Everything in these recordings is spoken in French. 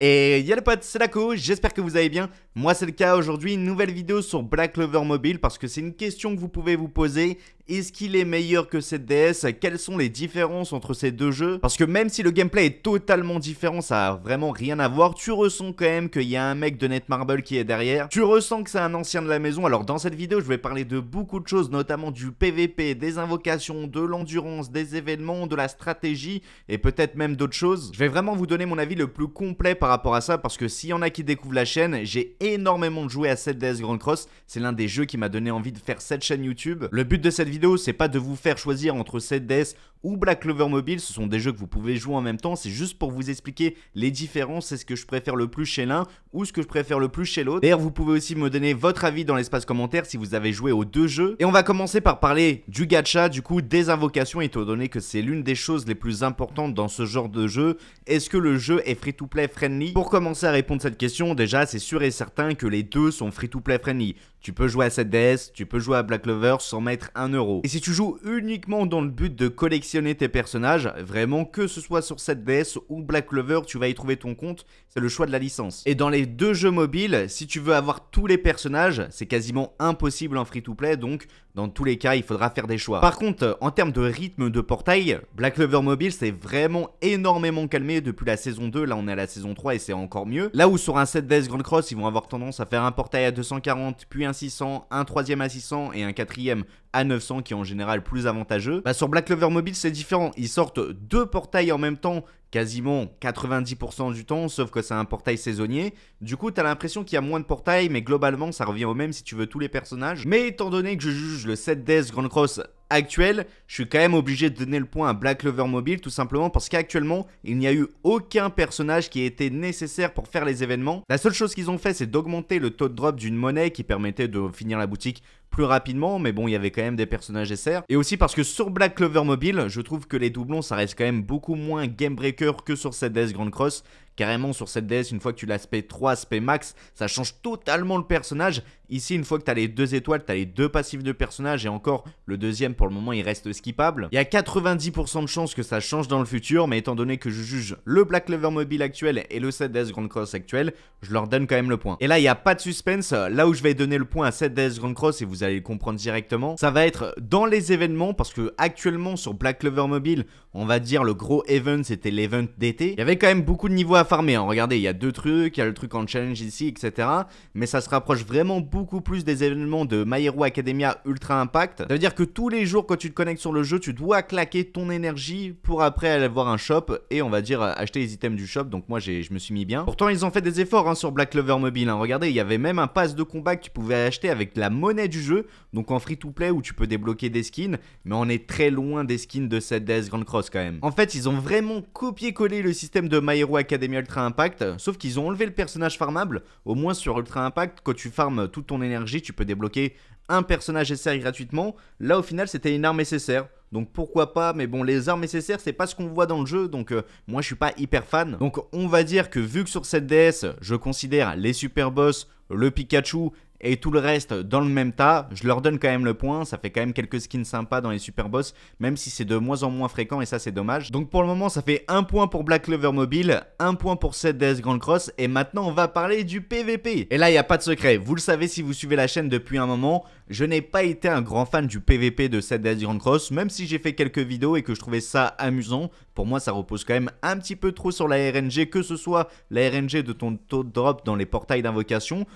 Et y'a le potes, c'est Lako, j'espère que vous allez bien. Moi c'est le cas aujourd'hui, une nouvelle vidéo sur Black Lover Mobile parce que c'est une question que vous pouvez vous poser est-ce qu'il est meilleur que cette DS Quelles sont les différences entre ces deux jeux Parce que même si le gameplay est totalement différent, ça a vraiment rien à voir, tu ressens quand même qu'il y a un mec de Netmarble qui est derrière. Tu ressens que c'est un ancien de la maison. Alors dans cette vidéo, je vais parler de beaucoup de choses, notamment du PVP, des invocations, de l'endurance, des événements, de la stratégie et peut-être même d'autres choses. Je vais vraiment vous donner mon avis le plus complet par rapport à ça parce que s'il y en a qui découvrent la chaîne, j'ai énormément joué à cette DS Grand Cross. C'est l'un des jeux qui m'a donné envie de faire cette chaîne YouTube. Le but de cette vidéo c'est pas de vous faire choisir entre cette DS ou Black Clover Mobile. Ce sont des jeux que vous pouvez jouer en même temps. C'est juste pour vous expliquer les différences. C'est ce que je préfère le plus chez l'un ou ce que je préfère le plus chez l'autre. D'ailleurs, vous pouvez aussi me donner votre avis dans l'espace commentaire si vous avez joué aux deux jeux. Et on va commencer par parler du gacha, du coup, des invocations, étant donné que c'est l'une des choses les plus importantes dans ce genre de jeu. Est-ce que le jeu est free-to-play friendly Pour commencer à répondre à cette question, déjà, c'est sûr et certain que les deux sont free-to-play friendly. Tu peux jouer à cette DS, tu peux jouer à Black Clover sans mettre un euro. Et si tu joues uniquement dans le but de collectionner tes personnages. Vraiment, que ce soit sur 7 DS ou Black Lover, tu vas y trouver ton compte. C'est le choix de la licence. Et dans les deux jeux mobiles, si tu veux avoir tous les personnages, c'est quasiment impossible en free-to-play. Donc, dans tous les cas, il faudra faire des choix. Par contre, en termes de rythme de portail, Black Lover Mobile s'est vraiment énormément calmé depuis la saison 2. Là, on est à la saison 3 et c'est encore mieux. Là où sur un 7DS Grand Cross, ils vont avoir tendance à faire un portail à 240, puis un 600, un troisième à 600 et un quatrième à 900 qui est en général plus avantageux. Bah, sur Black Clover Mobile, c'est différent. Ils sortent deux portails en même temps, quasiment 90% du temps, sauf que c'est un portail saisonnier. Du coup, as l'impression qu'il y a moins de portails, mais globalement, ça revient au même si tu veux tous les personnages. Mais étant donné que je juge le 7 Death Grand Cross actuel, je suis quand même obligé de donner le point à Black Lover Mobile, tout simplement parce qu'actuellement, il n'y a eu aucun personnage qui était été nécessaire pour faire les événements. La seule chose qu'ils ont fait, c'est d'augmenter le taux de drop d'une monnaie qui permettait de finir la boutique plus rapidement, mais bon, il y avait quand même des personnages SR. Et aussi parce que sur Black Clover Mobile, je trouve que les doublons, ça reste quand même beaucoup moins game breaker que sur cette Death Grand Cross, carrément sur cette DS, une fois que tu l'as spé 3, spé max, ça change totalement le personnage. Ici, une fois que tu as les deux étoiles, tu as les deux passifs de personnage et encore le deuxième pour le moment il reste skippable. Il y a 90% de chances que ça change dans le futur, mais étant donné que je juge le Black Clover mobile actuel et le 7DS Grand Cross actuel, je leur donne quand même le point. Et là, il n'y a pas de suspense. Là où je vais donner le point à 7DS Grand Cross et vous allez comprendre directement, ça va être dans les événements parce que actuellement sur Black Clover mobile, on va dire le gros event c'était l'event d'été. Il y avait quand même beaucoup de niveaux à farmé, hein. regardez, il y a deux trucs, il y a le truc en challenge ici, etc. Mais ça se rapproche vraiment beaucoup plus des événements de My Hero Academia Ultra Impact. Ça veut dire que tous les jours quand tu te connectes sur le jeu, tu dois claquer ton énergie pour après aller voir un shop et on va dire acheter les items du shop. Donc moi je me suis mis bien. Pourtant ils ont fait des efforts hein, sur Black Clover Mobile. Hein. Regardez, il y avait même un pass de combat que tu pouvais acheter avec la monnaie du jeu, donc en free to play où tu peux débloquer des skins. Mais on est très loin des skins de cette DS Grand Cross quand même. En fait, ils ont vraiment copié-collé le système de My Hero Academia Ultra Impact, sauf qu'ils ont enlevé le personnage farmable. Au moins sur Ultra Impact, quand tu farmes toute ton énergie, tu peux débloquer un personnage SR gratuitement. Là, au final, c'était une arme nécessaire, Donc pourquoi pas, mais bon, les armes nécessaires c'est pas ce qu'on voit dans le jeu, donc euh, moi je suis pas hyper fan. Donc on va dire que vu que sur cette DS, je considère les super boss le Pikachu et tout le reste dans le même tas, je leur donne quand même le point, ça fait quand même quelques skins sympas dans les super boss, même si c'est de moins en moins fréquent et ça c'est dommage. Donc pour le moment ça fait un point pour Black Clover Mobile, un point pour 7 DS Grand Cross et maintenant on va parler du PVP. Et là il n'y a pas de secret, vous le savez si vous suivez la chaîne depuis un moment, je n'ai pas été un grand fan du PVP de 7 DS Grand Cross, même si j'ai fait quelques vidéos et que je trouvais ça amusant, pour moi ça repose quand même un petit peu trop sur la RNG, que ce soit la RNG de ton taux de drop dans les portails d'invocation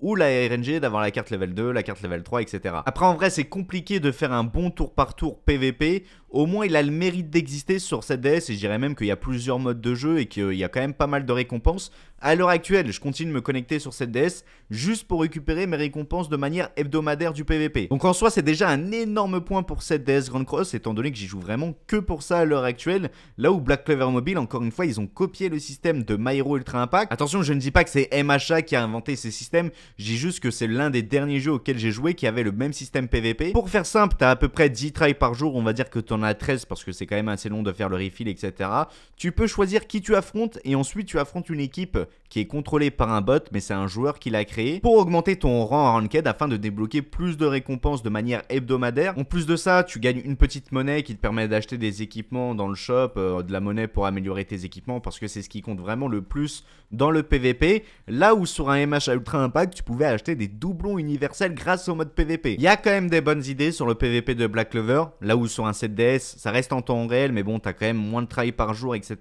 ou la RNG d'avoir la carte level 2, la carte level 3, etc. Après, en vrai, c'est compliqué de faire un bon tour par tour PVP. Au moins, il a le mérite d'exister sur cette DS et je dirais même qu'il y a plusieurs modes de jeu et qu'il y a quand même pas mal de récompenses. À l'heure actuelle, je continue de me connecter sur cette DS juste pour récupérer mes récompenses de manière hebdomadaire du PVP. Donc en soi, c'est déjà un énorme point pour cette DS Grand Cross, étant donné que j'y joue vraiment que pour ça à l'heure actuelle, là où Black Clover Mobile, encore une fois, ils ont copié le système de Myro Ultra Impact. Attention, je ne dis pas que c'est MHA qui a inventé ces systèmes, je juste que c'est l'un des derniers jeux auxquels j'ai joué qui avait le même système PVP. Pour faire simple, tu as à peu près 10 try par jour, on va dire que tu en as 13 parce que c'est quand même assez long de faire le refill, etc. Tu peux choisir qui tu affrontes et ensuite tu affrontes une équipe qui est contrôlée par un bot, mais c'est un joueur qui l'a créé, pour augmenter ton rang en ranked afin de débloquer plus de récompenses de manière hebdomadaire. En plus de ça, tu gagnes une petite monnaie qui te permet d'acheter des équipements dans le shop, euh, de la monnaie pour améliorer tes équipements parce que c'est ce qui compte vraiment le plus dans le PVP. Là où sur un MH à Ultra Impact, tu tu pouvais acheter des doublons universels grâce au mode PVP. Il y a quand même des bonnes idées sur le PVP de Black Clover, là où sur un 7DS, ça reste en temps réel, mais bon, t'as quand même moins de travail par jour, etc.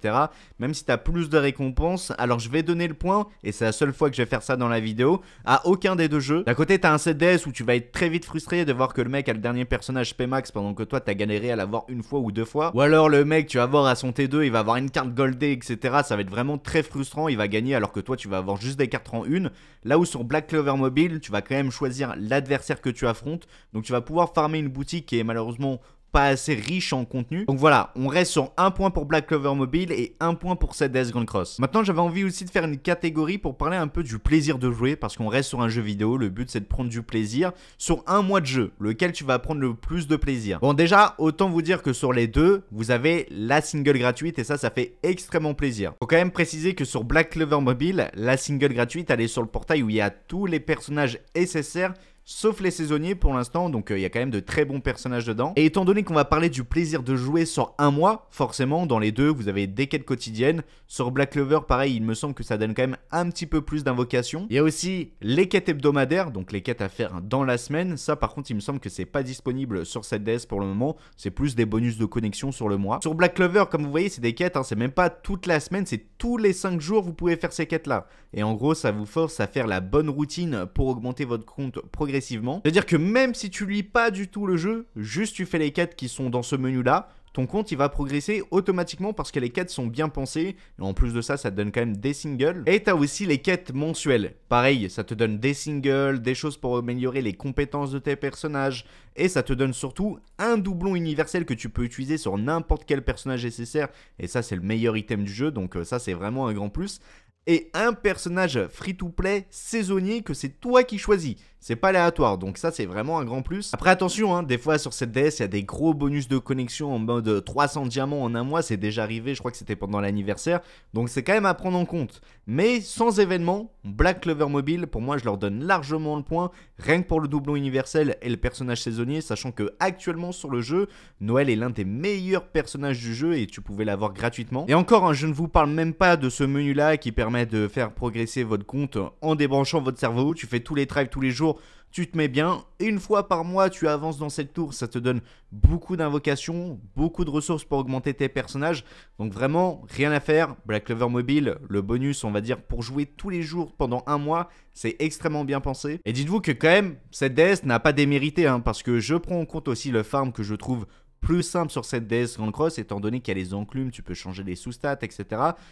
Même si t'as plus de récompenses, alors je vais donner le point, et c'est la seule fois que je vais faire ça dans la vidéo, à aucun des deux jeux. D'un côté, t'as un 7DS où tu vas être très vite frustré de voir que le mec a le dernier personnage Pmax pendant que toi, t'as galéré à l'avoir une fois ou deux fois. Ou alors le mec, tu vas voir à son T2, il va avoir une carte goldée, etc. Ça va être vraiment très frustrant, il va gagner alors que toi, tu vas avoir juste des cartes en une. Là où sur Black Clover Mobile, tu vas quand même choisir l'adversaire que tu affrontes. Donc tu vas pouvoir farmer une boutique qui est malheureusement pas assez riche en contenu. Donc voilà, on reste sur un point pour Black Clover Mobile et un point pour cette Death Grand Cross. Maintenant, j'avais envie aussi de faire une catégorie pour parler un peu du plaisir de jouer parce qu'on reste sur un jeu vidéo. Le but, c'est de prendre du plaisir sur un mois de jeu, lequel tu vas prendre le plus de plaisir. Bon, déjà, autant vous dire que sur les deux, vous avez la single gratuite et ça, ça fait extrêmement plaisir. Faut quand même préciser que sur Black Clover Mobile, la single gratuite, elle est sur le portail où il y a tous les personnages SSR sauf les saisonniers pour l'instant, donc euh, il y a quand même de très bons personnages dedans. Et étant donné qu'on va parler du plaisir de jouer sur un mois, forcément, dans les deux, vous avez des quêtes quotidiennes. Sur Black Lover, pareil, il me semble que ça donne quand même un petit peu plus d'invocation Il y a aussi les quêtes hebdomadaires, donc les quêtes à faire dans la semaine. Ça, par contre, il me semble que c'est pas disponible sur cette DS pour le moment. C'est plus des bonus de connexion sur le mois. Sur Black Lover, comme vous voyez, c'est des quêtes, hein, c'est même pas toute la semaine, c'est tous les 5 jours, vous pouvez faire ces quêtes-là. Et en gros, ça vous force à faire la bonne routine pour augmenter votre compte progressivement c'est-à-dire que même si tu lis pas du tout le jeu, juste tu fais les quêtes qui sont dans ce menu là, ton compte il va progresser automatiquement parce que les quêtes sont bien pensées et en plus de ça ça te donne quand même des singles et t'as aussi les quêtes mensuelles pareil ça te donne des singles des choses pour améliorer les compétences de tes personnages et ça te donne surtout un doublon universel que tu peux utiliser sur n'importe quel personnage nécessaire et ça c'est le meilleur item du jeu donc euh, ça c'est vraiment un grand plus et un personnage free to play saisonnier que c'est toi qui choisis c'est pas aléatoire, donc ça c'est vraiment un grand plus. Après attention, hein, des fois sur cette DS, il y a des gros bonus de connexion en mode 300 diamants en un mois, c'est déjà arrivé, je crois que c'était pendant l'anniversaire, donc c'est quand même à prendre en compte. Mais sans événement, Black Clover Mobile, pour moi je leur donne largement le point, rien que pour le doublon universel et le personnage saisonnier, sachant que actuellement sur le jeu, Noël est l'un des meilleurs personnages du jeu et tu pouvais l'avoir gratuitement. Et encore, hein, je ne vous parle même pas de ce menu là qui permet de faire progresser votre compte en débranchant votre cerveau, tu fais tous les tracks tous les jours, tu te mets bien. une fois par mois, tu avances dans cette tour. Ça te donne beaucoup d'invocations, beaucoup de ressources pour augmenter tes personnages. Donc vraiment, rien à faire. Black Lover Mobile, le bonus, on va dire, pour jouer tous les jours pendant un mois, c'est extrêmement bien pensé. Et dites-vous que quand même, cette DS n'a pas démérité, hein, parce que je prends en compte aussi le farm que je trouve plus simple sur cette DS Grand Cross, étant donné qu'il y a les enclumes, tu peux changer les sous-stats, etc.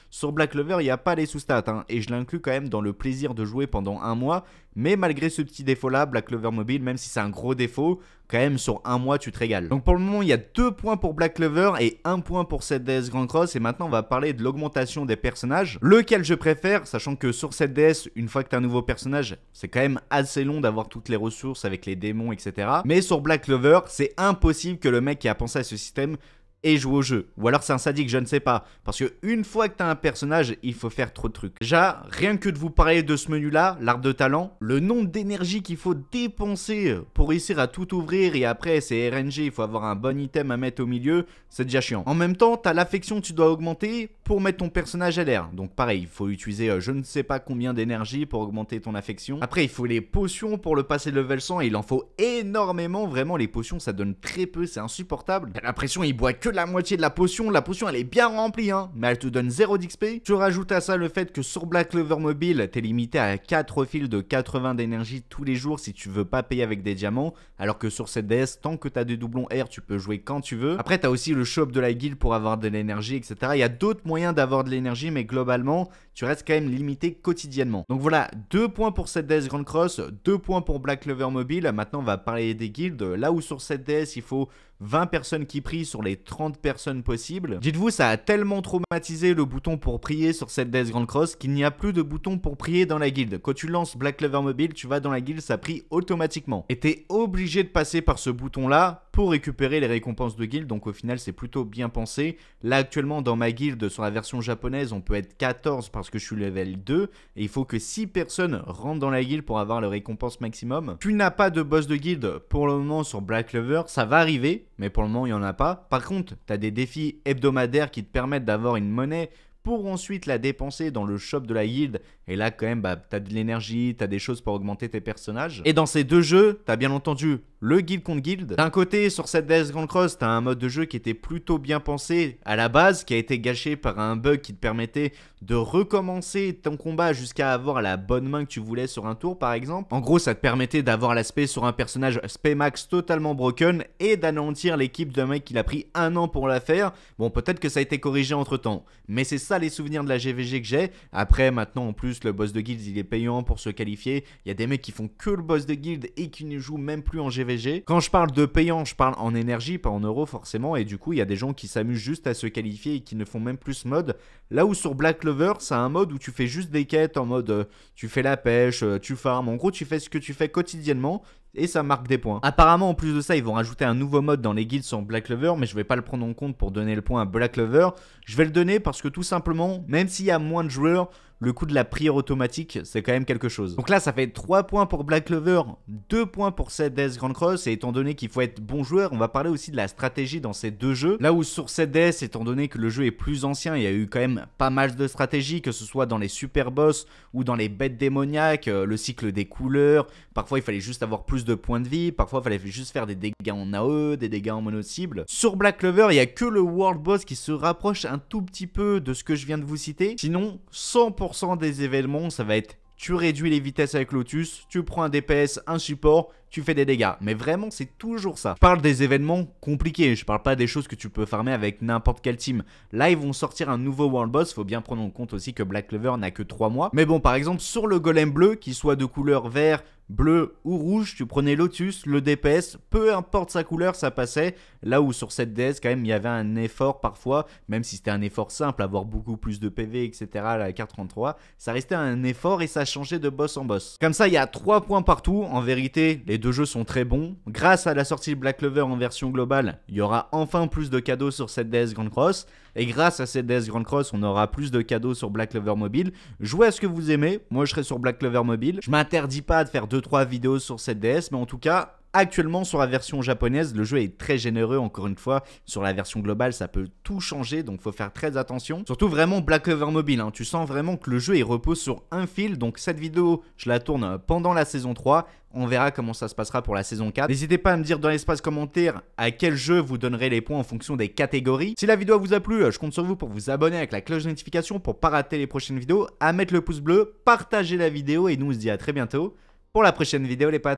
Sur Black Clover, il n'y a pas les sous-stats, hein, et je l'inclus quand même dans le plaisir de jouer pendant un mois. Mais malgré ce petit défaut-là, Black Clover Mobile, même si c'est un gros défaut, quand même sur un mois tu te régales. Donc pour le moment il y a deux points pour Black Clover et un point pour cette DS Grand Cross et maintenant on va parler de l'augmentation des personnages, lequel je préfère, sachant que sur cette DS, une fois que as un nouveau personnage, c'est quand même assez long d'avoir toutes les ressources avec les démons etc. Mais sur Black Clover, c'est impossible que le mec qui a penser à ce système et joue au jeu. Ou alors c'est un sadique, je ne sais pas. Parce que une fois que t'as un personnage, il faut faire trop de trucs. Déjà, rien que de vous parler de ce menu-là, l'art de talent, le nombre d'énergie qu'il faut dépenser pour réussir à tout ouvrir et après c'est RNG, il faut avoir un bon item à mettre au milieu, c'est déjà chiant. En même temps, t'as l'affection tu dois augmenter pour mettre ton personnage à l'air. Donc pareil, il faut utiliser euh, je ne sais pas combien d'énergie pour augmenter ton affection. Après, il faut les potions pour le passer level 100 et il en faut énormément. Vraiment, les potions, ça donne très peu, c'est insupportable. T'as l'impression il boit que la moitié de la potion. La potion, elle est bien remplie, hein. mais elle te donne 0 d'XP. Je rajoute à ça le fait que sur Black Clover Mobile, t'es limité à 4 fils de 80 d'énergie tous les jours si tu veux pas payer avec des diamants, alors que sur cette DS, tant que t'as des doublons R, tu peux jouer quand tu veux. Après, t'as aussi le shop de la guilde pour avoir de l'énergie, etc. Il y a d'autres moyens d'avoir de l'énergie, mais globalement, tu restes quand même limité quotidiennement. Donc voilà, 2 points pour cette DS Grand Cross, 2 points pour Black Clover Mobile. Maintenant, on va parler des guildes. Là où sur cette DS, il faut 20 personnes qui prient sur les 30 personnes possibles. Dites-vous, ça a tellement traumatisé le bouton pour prier sur cette Death Grand Cross qu'il n'y a plus de bouton pour prier dans la guilde. Quand tu lances Black Clover Mobile, tu vas dans la guilde, ça prie automatiquement. Et t'es obligé de passer par ce bouton là pour récupérer les récompenses de guild, donc au final c'est plutôt bien pensé. Là actuellement dans ma guild, sur la version japonaise, on peut être 14 parce que je suis level 2, et il faut que 6 personnes rentrent dans la guild pour avoir le récompense maximum. Tu n'as pas de boss de guild pour le moment sur Black Lover. ça va arriver, mais pour le moment il n'y en a pas. Par contre, tu as des défis hebdomadaires qui te permettent d'avoir une monnaie pour ensuite la dépenser dans le shop de la guild. Et là, quand même, bah, as de l'énergie, Tu as des choses pour augmenter tes personnages. Et dans ces deux jeux, tu as bien entendu le guild contre guild. D'un côté, sur cette Death Grand Cross, t'as un mode de jeu qui était plutôt bien pensé à la base, qui a été gâché par un bug qui te permettait de recommencer ton combat jusqu'à avoir la bonne main que tu voulais sur un tour, par exemple. En gros, ça te permettait d'avoir l'aspect sur un personnage spé max totalement broken et d'anéantir l'équipe d'un mec qui l'a pris un an pour la faire. Bon, peut-être que ça a été corrigé entre temps, mais c'est ça les souvenirs de la GVG que j'ai. Après, maintenant, en plus, le boss de guild, il est payant pour se qualifier. Il y a des mecs qui font que le boss de guild et qui ne jouent même plus en GVG quand je parle de payant, je parle en énergie, pas en euros forcément, et du coup, il y a des gens qui s'amusent juste à se qualifier et qui ne font même plus ce mode. Là où sur Black Lover c'est un mode où tu fais juste des quêtes en mode euh, tu fais la pêche, euh, tu farmes, en gros, tu fais ce que tu fais quotidiennement et ça marque des points. Apparemment, en plus de ça, ils vont rajouter un nouveau mode dans les guides sur Black Lover mais je vais pas le prendre en compte pour donner le point à Black Lover. Je vais le donner parce que tout simplement, même s'il y a moins de joueurs, le coup de la prière automatique, c'est quand même quelque chose. Donc là, ça fait 3 points pour Black Clover, 2 points pour 7 ds Grand Cross, et étant donné qu'il faut être bon joueur, on va parler aussi de la stratégie dans ces deux jeux. Là où sur 7 ds étant donné que le jeu est plus ancien, il y a eu quand même pas mal de stratégies, que ce soit dans les super boss ou dans les bêtes démoniaques, euh, le cycle des couleurs, parfois il fallait juste avoir plus de points de vie, parfois il fallait juste faire des dégâts en AE, des dégâts en mono-cible. Sur Black Clover, il y a que le World Boss qui se rapproche un tout petit peu de ce que je viens de vous citer, sinon 100% des événements, ça va être tu réduis les vitesses avec Lotus, tu prends un DPS, un support, tu fais des dégâts. Mais vraiment, c'est toujours ça. Je parle des événements compliqués, je parle pas des choses que tu peux farmer avec n'importe quel team. Là, ils vont sortir un nouveau World Boss, faut bien prendre en compte aussi que Black Clover n'a que 3 mois. Mais bon, par exemple, sur le golem bleu, qu'il soit de couleur vert, bleu ou rouge, tu prenais Lotus, le DPS, peu importe sa couleur, ça passait. Là où sur cette DS, quand même, il y avait un effort parfois, même si c'était un effort simple, avoir beaucoup plus de PV, etc. à la carte 33, ça restait un effort et ça changeait de boss en boss. Comme ça, il y a trois points partout. En vérité, les deux jeux sont très bons. Grâce à la sortie de Black Clover en version globale, il y aura enfin plus de cadeaux sur cette DS Grand Cross. Et grâce à cette DS Grand Cross, on aura plus de cadeaux sur Black Clover Mobile. Jouez à ce que vous aimez. Moi, je serai sur Black Clover Mobile. Je m'interdis pas de faire 2-3 vidéos sur cette DS, mais en tout cas, actuellement sur la version japonaise. Le jeu est très généreux, encore une fois. Sur la version globale, ça peut tout changer, donc faut faire très attention. Surtout vraiment Black over Mobile, hein. tu sens vraiment que le jeu repose sur un fil. Donc cette vidéo, je la tourne pendant la saison 3. On verra comment ça se passera pour la saison 4. N'hésitez pas à me dire dans l'espace commentaire à quel jeu vous donnerez les points en fonction des catégories. Si la vidéo vous a plu, je compte sur vous pour vous abonner avec la cloche de notification pour pas rater les prochaines vidéos, à mettre le pouce bleu, partager la vidéo et nous on se dit à très bientôt pour la prochaine vidéo les pattes.